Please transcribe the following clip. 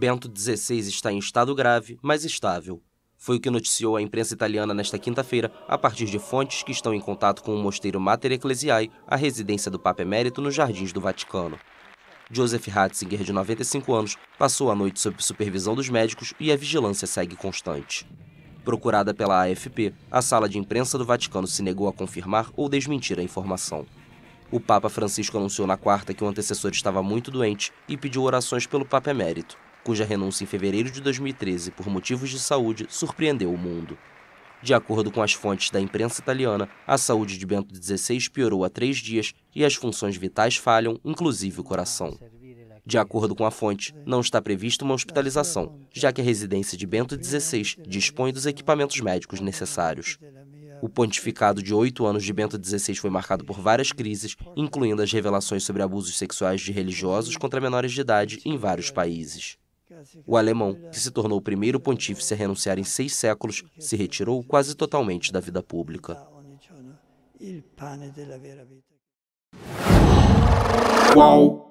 Bento XVI está em estado grave, mas estável. Foi o que noticiou a imprensa italiana nesta quinta-feira, a partir de fontes que estão em contato com o mosteiro Mater Ecclesiae, a residência do Papa Emérito nos Jardins do Vaticano. Joseph Ratzinger, de 95 anos, passou a noite sob supervisão dos médicos e a vigilância segue constante. Procurada pela AFP, a sala de imprensa do Vaticano se negou a confirmar ou desmentir a informação. O Papa Francisco anunciou na quarta que o antecessor estava muito doente e pediu orações pelo Papa Emérito cuja renúncia em fevereiro de 2013 por motivos de saúde surpreendeu o mundo. De acordo com as fontes da imprensa italiana, a saúde de Bento XVI piorou há três dias e as funções vitais falham, inclusive o coração. De acordo com a fonte, não está prevista uma hospitalização, já que a residência de Bento XVI dispõe dos equipamentos médicos necessários. O pontificado de oito anos de Bento XVI foi marcado por várias crises, incluindo as revelações sobre abusos sexuais de religiosos contra menores de idade em vários países. O alemão, que se tornou o primeiro pontífice a renunciar em seis séculos, se retirou quase totalmente da vida pública. Qual?